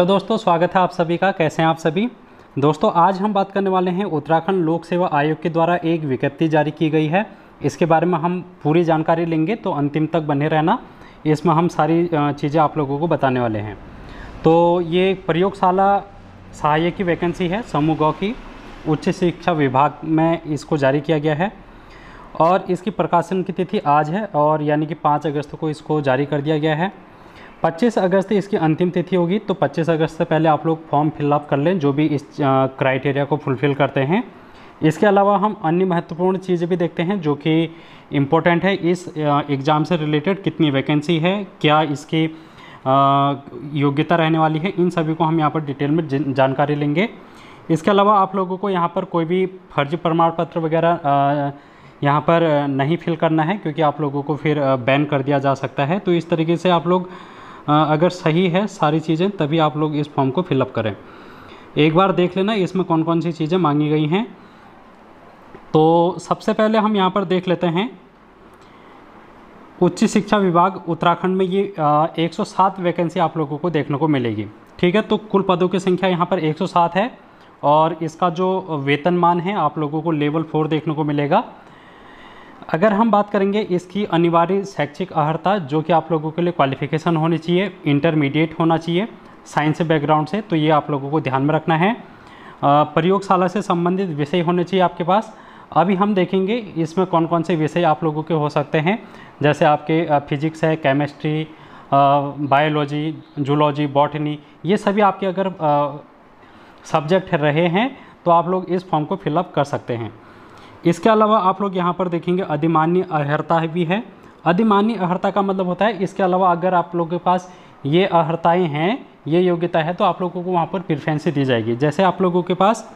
hello दोस्तों स्वागत है आप सभी का कैसे हैं आप सभी दोस्तों आज हम बात करने वाले हैं उत्तराखंड लोक सेवा आयोग के द्वारा एक विज्ञप्ति जारी की गई है इसके बारे में हम पूरी जानकारी लेंगे तो अंतिम तक बने रहना इसमें हम सारी चीज़ें आप लोगों को बताने वाले हैं तो ये प्रयोगशाला सहायक की वैकेंसी है समूह गौ की उच्च शिक्षा विभाग में इसको जारी किया गया है और इसकी प्रकाशन की तिथि आज है और यानी कि पाँच अगस्त को इसको जारी कर दिया गया है 25 अगस्त इसकी अंतिम तिथि होगी तो 25 अगस्त से पहले आप लोग फॉर्म फिलअप कर लें जो भी इस क्राइटेरिया को फुलफ़िल करते हैं इसके अलावा हम अन्य महत्वपूर्ण चीज़ें भी देखते हैं जो कि इम्पोर्टेंट है इस एग्ज़ाम से रिलेटेड कितनी वैकेंसी है क्या इसकी योग्यता रहने वाली है इन सभी को हम यहाँ पर डिटेल में जानकारी लेंगे इसके अलावा आप लोगों को यहाँ पर कोई भी फर्जी प्रमाण पत्र वगैरह यहाँ पर नहीं फिल करना है क्योंकि आप लोगों को फिर बैन कर दिया जा सकता है तो इस तरीके से आप लोग अगर सही है सारी चीज़ें तभी आप लोग इस फॉर्म को फिलअप करें एक बार देख लेना इसमें कौन कौन सी चीज़ें मांगी गई हैं तो सबसे पहले हम यहाँ पर देख लेते हैं उच्च शिक्षा विभाग उत्तराखंड में ये एक सौ सात वैकेंसी आप लोगों को देखने को मिलेगी ठीक है तो कुल पदों की संख्या यहाँ पर 107 है और इसका जो वेतनमान है आप लोगों को लेवल फोर देखने को मिलेगा अगर हम बात करेंगे इसकी अनिवार्य शैक्षिक अर्हता जो कि आप लोगों के लिए क्वालिफिकेशन होनी चाहिए इंटरमीडिएट होना चाहिए साइंस बैकग्राउंड से तो ये आप लोगों को ध्यान में रखना है प्रयोगशाला से संबंधित विषय होने चाहिए आपके पास अभी हम देखेंगे इसमें कौन कौन से विषय आप लोगों के हो सकते हैं जैसे आपके फिजिक्स है केमिस्ट्री बायोलॉजी जूलॉजी बॉटनी ये सभी आपके अगर सब्जेक्ट रहे हैं तो आप लोग इस फॉर्म को फिलअप कर सकते हैं इसके अलावा आप लोग यहाँ पर देखेंगे अधिमान्य अर्हता भी है अधिमान्य अर्हता का मतलब होता है इसके अलावा अगर आप लोगों के पास ये अर्हताएँ हैं ये योग्यता है तो आप लोगों को वहाँ पर प्रिफ्रेंसी दी जाएगी जैसे आप लोगों के पास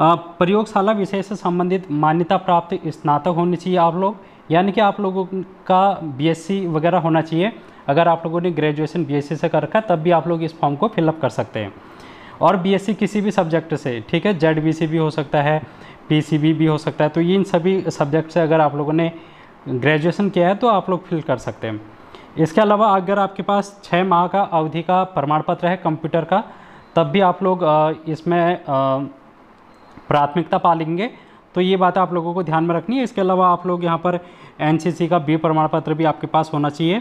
प्रयोगशाला विषय से संबंधित मान्यता प्राप्त स्नातक होनी चाहिए आप लोग यानी कि आप लोगों का बीएससी वगैरह होना चाहिए अगर आप लोगों ने ग्रेजुएशन बीएससी से कर रखा तब भी आप लोग इस फॉर्म को फिलअप कर सकते हैं और बीएससी किसी भी सब्जेक्ट से ठीक है जेड भी हो सकता है पी भी हो सकता है तो ये इन सभी सब्जेक्ट से अगर आप लोगों ने ग्रेजुएशन किया है तो आप लोग फिल कर सकते हैं इसके अलावा अगर आपके पास छः माह का अवधि का प्रमाण पत्र है कंप्यूटर का तब भी आप लोग इसमें प्राथमिकता पा लेंगे तो ये बात आप लोगों को ध्यान में रखनी है इसके अलावा आप लोग यहाँ पर एनसीसी का बी प्रमाण पत्र भी आपके पास होना चाहिए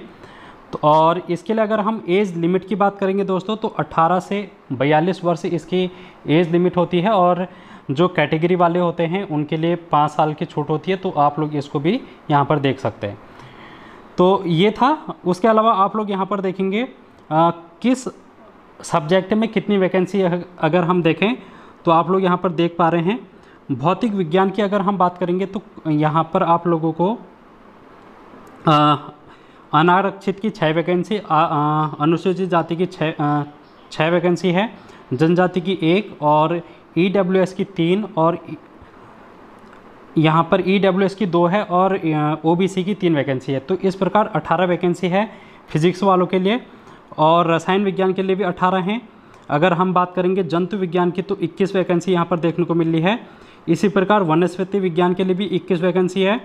तो और इसके लिए अगर हम एज लिमिट की बात करेंगे दोस्तों तो 18 से 42 वर्ष इसकी एज लिमिट होती है और जो कैटेगरी वाले होते हैं उनके लिए पाँच साल की छूट होती है तो आप लोग इसको भी यहाँ पर देख सकते हैं तो ये था उसके अलावा आप लोग यहाँ पर देखेंगे आ, किस सब्जेक्ट में कितनी वैकेंसी अगर हम देखें तो आप लोग यहाँ पर देख पा रहे हैं भौतिक विज्ञान की अगर हम बात करेंगे तो यहाँ पर आप लोगों को अनारक्षित की छः वैकेंसी अनुसूचित जाति की छः छः वैकेंसी है जनजाति की एक और ई e की तीन और यहाँ पर ई e की दो है और ओ की तीन वैकेंसी है तो इस प्रकार अठारह वैकेंसी है फिजिक्स वालों के लिए और रसायन विज्ञान के लिए भी अठारह हैं अगर हम बात करेंगे जंतु विज्ञान की तो 21 वैकेंसी यहाँ पर देखने को मिली है इसी प्रकार वनस्पति विज्ञान के लिए भी 21 वैकेंसी है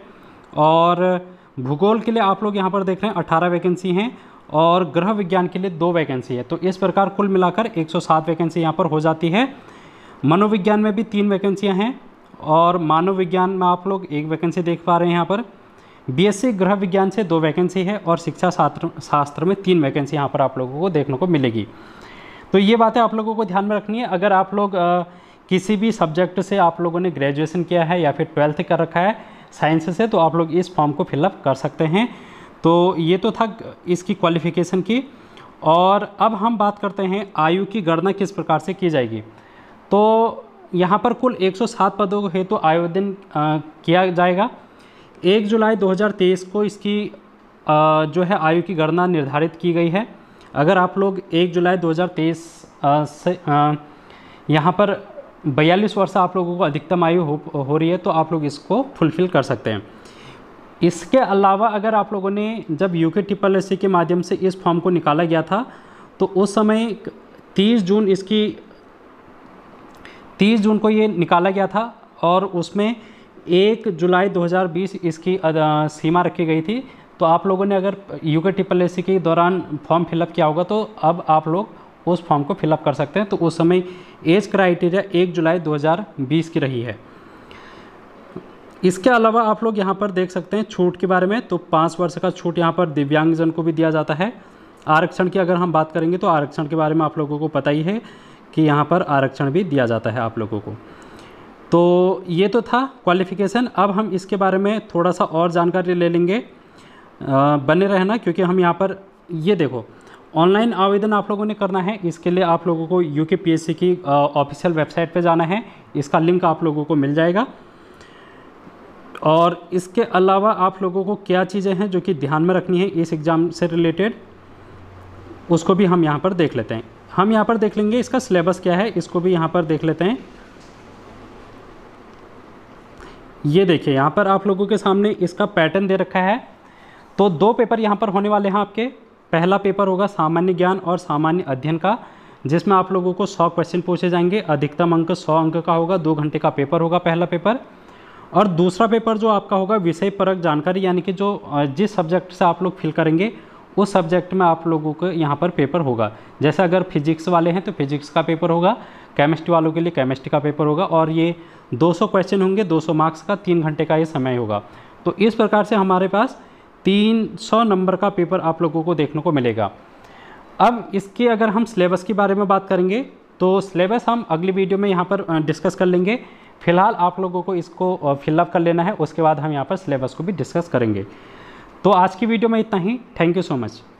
और भूगोल के लिए आप लोग यहाँ पर देख रहे हैं अट्ठारह वैकेंसी हैं और ग्रह विज्ञान के लिए दो वैकेंसी है तो इस प्रकार कुल मिलाकर 107 वैकेंसी यहाँ पर हो जाती है मनोविज्ञान में भी तीन वैकेंसियाँ हैं और मानव विज्ञान में आप लोग एक वैकेंसी देख पा रहे हैं यहाँ पर बीएससी गृह विज्ञान से दो वैकेंसी है और शिक्षा शास्त्र शास्त्र में तीन वैकेंसी यहाँ पर आप लोगों को देखने को मिलेगी तो ये बातें आप लोगों को ध्यान में रखनी है अगर आप लोग आ, किसी भी सब्जेक्ट से आप लोगों ने ग्रेजुएशन किया है या फिर ट्वेल्थ कर रखा है साइंस से तो आप लोग इस फॉर्म को फिलअप कर सकते हैं तो ये तो था इसकी क्वालिफिकेशन की और अब हम बात करते हैं आयु की गणना किस प्रकार से की जाएगी तो यहाँ पर कुल 107 पदों हेतु तो आयोजन किया जाएगा एक जुलाई 2023 को इसकी आ, जो है आयु की गणना निर्धारित की गई है अगर आप लोग एक जुलाई 2023 आ, से यहाँ पर बयालीस वर्ष आप लोगों को अधिकतम आयु हो, हो रही है तो आप लोग इसको फुलफ़िल कर सकते हैं इसके अलावा अगर आप लोगों ने जब यू के ट्रिपल एस के माध्यम से इस फॉर्म को निकाला गया था तो उस समय 30 जून इसकी 30 जून को ये निकाला गया था और उसमें एक जुलाई 2020 इसकी सीमा रखी गई थी तो आप लोगों ने अगर यू के ट्रिपल एस के दौरान फॉर्म फिलअप किया होगा तो अब आप लोग उस फॉर्म को फिलअप कर सकते हैं तो उस समय एज क्राइटेरिया एक जुलाई 2020 की रही है इसके अलावा आप लोग यहाँ पर देख सकते हैं छूट के बारे में तो पाँच वर्ष का छूट यहाँ पर दिव्यांगजन को भी दिया जाता है आरक्षण की अगर हम बात करेंगे तो आरक्षण के बारे में आप लोगों को पता ही है कि यहाँ पर आरक्षण भी दिया जाता है आप लोगों को तो ये तो था क्वालिफिकेशन अब हम इसके बारे में थोड़ा सा और जानकारी ले लेंगे आ, बने रहना क्योंकि हम यहाँ पर ये देखो ऑनलाइन आवेदन आप लोगों ने करना है इसके लिए आप लोगों को यू के पी एस सी की ऑफिशियल वेबसाइट पर जाना है इसका लिंक आप लोगों को मिल जाएगा और इसके अलावा आप लोगों को क्या चीज़ें हैं जो कि ध्यान में रखनी है इस एग्ज़ाम से रिलेटेड उसको भी हम यहाँ पर देख लेते हैं हम यहाँ पर देख लेंगे इसका सिलेबस क्या है इसको भी यहाँ पर देख लेते हैं ये देखिए यहाँ पर आप लोगों के सामने इसका पैटर्न दे रखा है तो दो पेपर यहाँ पर होने वाले हैं आपके पहला पेपर होगा सामान्य ज्ञान और सामान्य अध्ययन का जिसमें आप लोगों को सौ क्वेश्चन पूछे जाएंगे अधिकतम अंक सौ अंक का होगा दो घंटे का पेपर होगा पहला पेपर और दूसरा पेपर जो आपका होगा विषय परक जानकारी यानी कि जो जिस सब्जेक्ट से आप लोग फिल करेंगे उस सब्जेक्ट में आप लोगों को यहाँ पर पेपर होगा जैसे अगर फिजिक्स वाले हैं तो फिजिक्स का पेपर होगा केमिस्ट्री वालों के लिए केमिस्ट्री का पेपर होगा और ये 200 क्वेश्चन होंगे 200 मार्क्स का तीन घंटे का ये समय होगा तो इस प्रकार से हमारे पास तीन सौ नंबर का पेपर आप लोगों को देखने को मिलेगा अब इसके अगर हम सिलेबस के बारे में बात करेंगे तो सिलेबस हम अगली वीडियो में यहाँ पर डिस्कस कर लेंगे फिलहाल आप लोगों को इसको फिलअप कर लेना है उसके बाद हम यहाँ पर सिलेबस को भी डिस्कस करेंगे तो आज की वीडियो में इतना ही थैंक यू सो मच